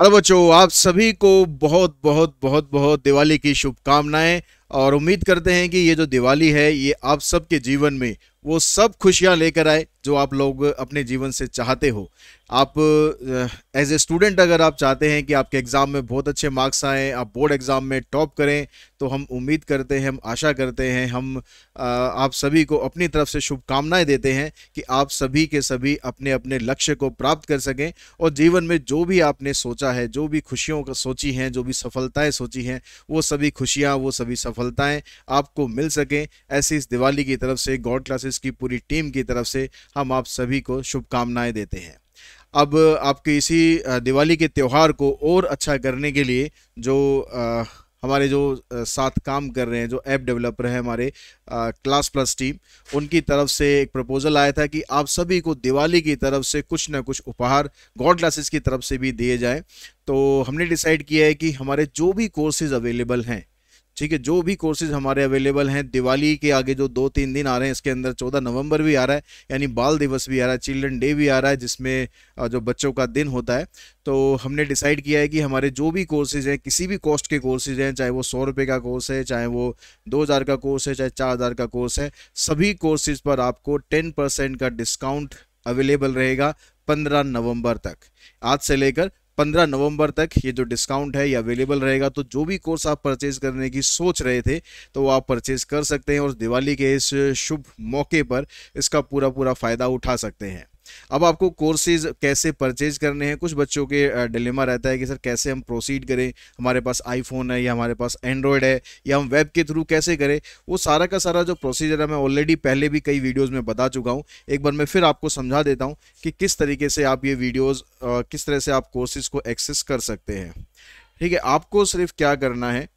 अरे बच्चों आप सभी को बहुत बहुत बहुत बहुत दिवाली की शुभकामनाएं और उम्मीद करते हैं कि ये जो दिवाली है ये आप सबके जीवन में वो सब खुशियां लेकर आए जो आप लोग अपने जीवन से चाहते हो आप एज ए स्टूडेंट अगर आप चाहते हैं कि आपके एग्ज़ाम में बहुत अच्छे मार्क्स आएँ आप बोर्ड एग्ज़ाम में टॉप करें तो हम उम्मीद करते हैं हम आशा करते हैं हम आप सभी को अपनी तरफ से शुभकामनाएं देते हैं कि आप सभी के सभी अपने अपने लक्ष्य को प्राप्त कर सकें और जीवन में जो भी आपने सोचा है जो भी खुशियों का सोची हैं जो भी सफलताएँ सोची हैं वो सभी खुशियाँ वो सभी सफलताएँ आपको मिल सकें ऐसी इस दिवाली की तरफ से गॉड क्लासेस की पूरी टीम की तरफ से हम आप सभी को शुभकामनाएं देते हैं अब आपके इसी दिवाली के त्यौहार को और अच्छा करने के लिए जो आ, हमारे जो साथ काम कर रहे हैं जो ऐप डेवलपर हैं हमारे आ, क्लास प्लस टीम उनकी तरफ से एक प्रपोज़ल आया था कि आप सभी को दिवाली की तरफ से कुछ ना कुछ उपहार गॉड क्लासेस की तरफ से भी दिए जाएं तो हमने डिसाइड किया है कि हमारे जो भी कोर्सेज़ अवेलेबल हैं ठीक है जो भी कोर्सेज हमारे अवेलेबल हैं दिवाली के आगे जो दो तीन दिन आ रहे हैं इसके अंदर चौदह नवंबर भी आ रहा है यानी बाल दिवस भी आ रहा है चिल्ड्रन डे भी आ रहा है जिसमें जो बच्चों का दिन होता है तो हमने डिसाइड किया है कि हमारे जो भी कोर्सेज हैं किसी भी कॉस्ट के कोर्सेज हैं चाहे वो सौ रुपये का कोर्स है चाहे वो दो हज़ार का कोर्स है चाहे चार हज़ार का कोर्स है सभी कोर्सेज पर आपको टेन परसेंट का डिस्काउंट अवेलेबल रहेगा पंद्रह नवंबर तक आज से लेकर पंद्रह नवंबर तक ये जो डिस्काउंट है ये अवेलेबल रहेगा तो जो भी कोर्स आप परचेज करने की सोच रहे थे तो वो आप परचेज कर सकते हैं और दिवाली के इस शुभ मौके पर इसका पूरा पूरा फ़ायदा उठा सकते हैं अब आपको कोर्सेज कैसे परचेज करने हैं कुछ बच्चों के डिलेमा रहता है कि सर कैसे हम प्रोसीड करें हमारे पास आईफोन है या हमारे पास एंड्रॉयड है या हम वेब के थ्रू कैसे करें वो सारा का सारा जो प्रोसीजर है मैं ऑलरेडी पहले भी कई वीडियोज़ में बता चुका हूँ एक बार मैं फिर आपको समझा देता हूँ कि किस तरीके से आप ये वीडियोज़ किस तरह से आप कोर्सेज को एक्सेस कर सकते हैं ठीक है आपको सिर्फ क्या करना है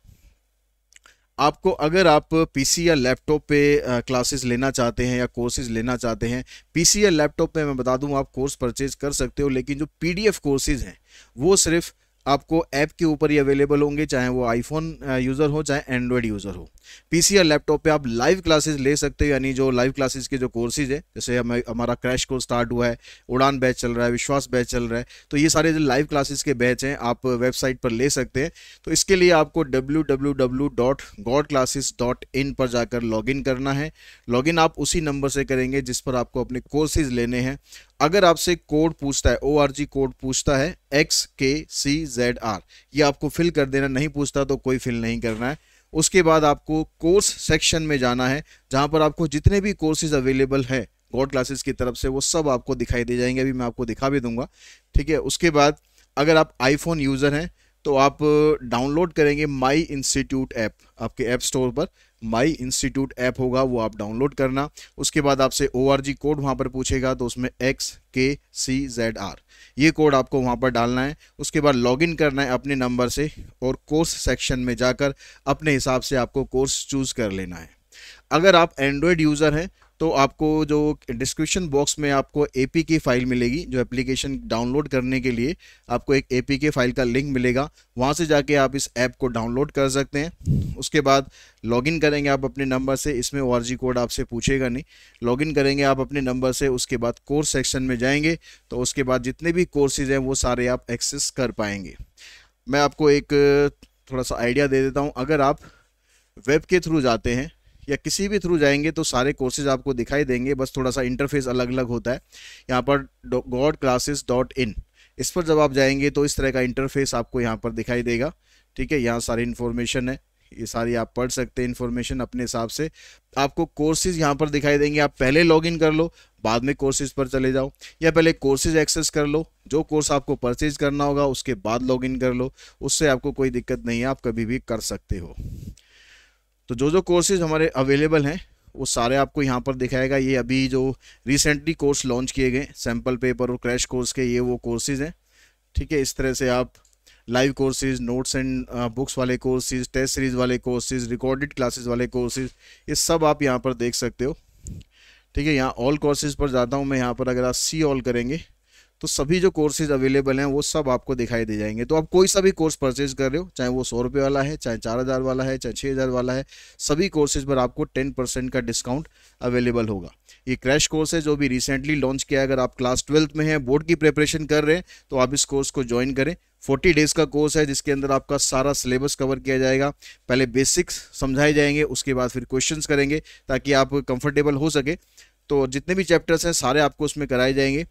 आपको अगर आप पीसी या लैपटॉप पे क्लासेस लेना चाहते हैं या कोर्सेज लेना चाहते हैं पीसी या लैपटॉप पे मैं बता दूं आप कोर्स परचेज कर सकते हो लेकिन जो पीडीएफ कोर्सेज हैं वो सिर्फ आपको ऐप के ऊपर ही अवेलेबल होंगे चाहे वो आईफोन यूज़र हो चाहे एंड्रॉयड यूज़र हो पीसी या लैपटॉप पे आप लाइव क्लासेस ले सकते हो यानी जो लाइव क्लासेस के जो कोर्सेज है जैसे हमें हमारा क्रैश कोर्स स्टार्ट हुआ है उड़ान बैच चल रहा है विश्वास बैच चल रहा है तो ये सारे जो लाइव क्लासेस के बैच हैं आप वेबसाइट पर ले सकते हैं तो इसके लिए आपको डब्ल्यू पर जाकर लॉग करना है लॉग आप उसी नंबर से करेंगे जिस पर आपको अपने कोर्सेज लेने हैं अगर आपसे कोड पूछता है ओ कोड पूछता है x K C Z R ये आपको फिल कर देना नहीं पूछता तो कोई फिल नहीं करना है उसके बाद आपको कोर्स सेक्शन में जाना है जहाँ पर आपको जितने भी कोर्सेज अवेलेबल है गॉड क्लासेस की तरफ से वो सब आपको दिखाई दे जाएंगे अभी मैं आपको दिखा भी दूंगा ठीक है उसके बाद अगर आप आईफोन यूज़र हैं तो आप डाउनलोड करेंगे माई इंस्टीट्यूट ऐप आपके ऐप स्टोर पर माई इंस्टीट्यूट ऐप होगा वो आप डाउनलोड करना उसके बाद आपसे ओ कोड वहाँ पर पूछेगा तो उसमें X K C Z R ये कोड आपको वहाँ पर डालना है उसके बाद लॉगिन करना है अपने नंबर से और कोर्स सेक्शन में जाकर अपने हिसाब से आपको कोर्स चूज़ कर लेना है अगर आप एंड्रॉयड यूज़र हैं तो आपको जो डिस्क्रिप्शन बॉक्स में आपको ए के फ़ाइल मिलेगी जो एप्लीकेशन डाउनलोड करने के लिए आपको एक ए के फ़ाइल का लिंक मिलेगा वहाँ से जाके आप इस ऐप को डाउनलोड कर सकते हैं उसके बाद लॉगिन करेंगे आप अपने नंबर से इसमें ओ कोड आपसे पूछेगा नहीं लॉगिन करेंगे आप अपने नंबर से उसके बाद कोर्स सेक्शन में जाएंगे तो उसके बाद जितने भी कोर्सेज़ हैं वो सारे आप एक्सेस कर पाएंगे मैं आपको एक थोड़ा सा आइडिया दे देता हूँ अगर आप वेब के थ्रू जाते हैं या किसी भी थ्रू जाएंगे तो सारे कोर्सेज आपको दिखाई देंगे बस थोड़ा सा इंटरफेस अलग अलग होता है यहाँ पर गॉड क्लासेस डॉट इन इस पर जब आप जाएंगे तो इस तरह का इंटरफेस आपको यहाँ पर दिखाई देगा ठीक है यहाँ सारी इन्फॉर्मेशन है ये सारी आप पढ़ सकते हैं इन्फॉर्मेशन अपने हिसाब से आपको कोर्सेज यहाँ पर दिखाई देंगे आप पहले लॉगिन कर लो बाद में कोर्सेज पर चले जाओ या पहले कोर्सेज एक्सेस कर लो जो कोर्स आपको परचेज करना होगा उसके बाद लॉगिन कर लो उससे आपको कोई दिक्कत नहीं है आप कभी भी कर सकते हो तो जो जो कोर्सेज हमारे अवेलेबल हैं वो सारे आपको यहाँ पर दिखाएगा ये अभी जो रिसेंटली कोर्स लॉन्च किए गए सैम्पल पेपर और क्रैश कोर्स के ये वो कोर्सेज हैं ठीक है इस तरह से आप live courses notes and books वाले कोर्सेज टेस्ट सीरीज़ वाले कोर्सेज रिकॉर्डेड क्लासेज वाले कोर्सेज ये सब आप यहाँ पर देख सकते हो ठीक है यहाँ ऑल कोर्सेज पर जाता हूँ मैं यहाँ पर अगर आप सी ऑल करेंगे तो सभी जो कोर्सेज अवेलेबल हैं वो सब आपको दिखाई दे जाएंगे तो आप कोई सा भी कोर्स परचेज कर रहे हो चाहे वो सौ रुपये वाला है चाहे चार हज़ार वाला है चाहे छः हज़ार वाला है सभी कोर्सेज पर आपको टेन परसेंट का डिस्काउंट अवेलेबल होगा ये क्रैश कोर्स है जो भी रिसेंटली लॉन्च किया अगर आप क्लास ट्वेल्थ में हैं बोर्ड की प्रिपरेशन कर रहे हैं तो आप इस कोर्स को ज्वाइन करें फोर्टी डेज़ का कोर्स है जिसके अंदर आपका सारा सिलेबस कवर किया जाएगा पहले बेसिक्स समझाए जाएंगे उसके बाद फिर क्वेश्चंस करेंगे ताकि आप कंफर्टेबल हो सके तो जितने भी चैप्टर्स हैं सारे आपको उसमें कराए जाएंगे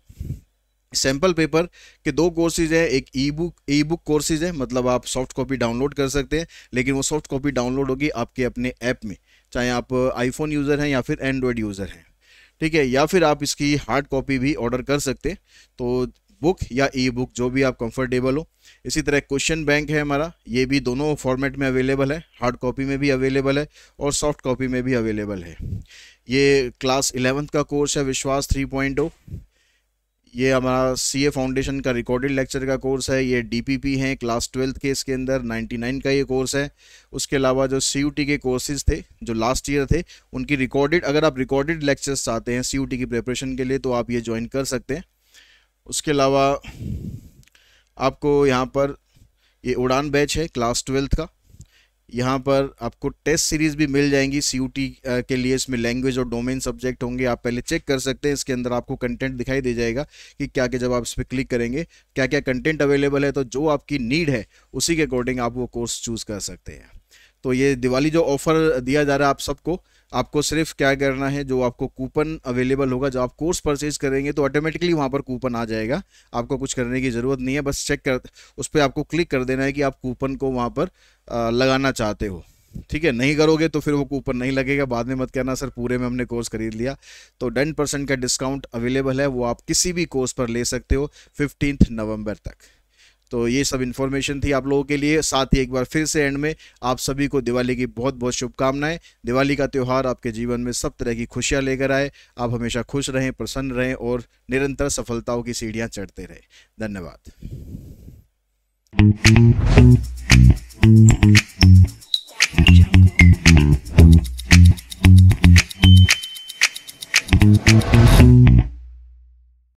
सैम्पल पेपर के दो कोर्सेज हैं एक e book e book courses है मतलब आप सॉफ्ट कॉपी डाउनलोड कर सकते हैं लेकिन वो सॉफ्ट कॉपी डाउनलोड होगी आपके अपने ऐप में चाहे आप आईफोन यूज़र हैं या फिर एंड्रॉयड यूज़र हैं ठीक है या फिर आप इसकी हार्ड कॉपी भी ऑर्डर कर सकते तो बुक या ई बुक जो भी आप कंफर्टेबल हो इसी तरह क्वेश्चन बैंक है हमारा ये भी दोनों फॉर्मेट में अवेलेबल है हार्ड कॉपी में भी अवेलेबल है और सॉफ्ट कॉपी में भी अवेलेबल है ये क्लास इलेवंथ का कोर्स है विश्वास थ्री पॉइंट ये हमारा सी ए फाउंडेशन का रिकॉर्डेड लेक्चर का कोर्स है ये डीपीपी हैं क्लास ट्वेल्थ के इसके अंदर 99 का ये कोर्स है उसके अलावा जो सी के कोर्सेज थे जो लास्ट ईयर थे उनकी रिकॉर्डेड अगर आप रिकॉर्डेड लेक्चर्स चाहते हैं सी की प्रिपरेशन के लिए तो आप ये ज्वाइन कर सकते हैं उसके अलावा आपको यहाँ पर ये उड़ान बैच है क्लास ट्वेल्थ का यहाँ पर आपको टेस्ट सीरीज़ भी मिल जाएंगी सी के लिए इसमें लैंग्वेज और डोमेन सब्जेक्ट होंगे आप पहले चेक कर सकते हैं इसके अंदर आपको कंटेंट दिखाई दे जाएगा कि क्या क्या जब आप इस पर क्लिक करेंगे क्या क्या कंटेंट अवेलेबल है तो जो आपकी नीड है उसी के अकॉर्डिंग आप वो कोर्स चूज़ कर सकते हैं तो ये दिवाली जो ऑफ़र दिया जा रहा है आप सबको आपको सिर्फ क्या करना है जो आपको कूपन अवेलेबल होगा जब आप कोर्स परचेज करेंगे तो ऑटोमेटिकली वहाँ पर कूपन आ जाएगा आपको कुछ करने की ज़रूरत नहीं है बस चेक कर उस पर आपको क्लिक कर देना है कि आप कूपन को वहाँ पर लगाना चाहते हो ठीक है नहीं करोगे तो फिर वो कूपन नहीं लगेगा बाद में मत कहना सर पूरे में हमने कोर्स खरीद लिया तो टेन परसेंट का डिस्काउंट अवेलेबल है वो आप किसी भी कोर्स पर ले सकते हो फिफ्टीन नवंबर तक तो ये सब इन्फॉर्मेशन थी आप लोगों के लिए साथ ही एक बार फिर से एंड में आप सभी को दिवाली की बहुत बहुत शुभकामनाएं दिवाली का त्यौहार आपके जीवन में सब तरह की खुशियां लेकर आए आप हमेशा खुश रहें प्रसन्न रहें और निरंतर सफलताओं की सीढ़ियां चढ़ते रहें धन्यवाद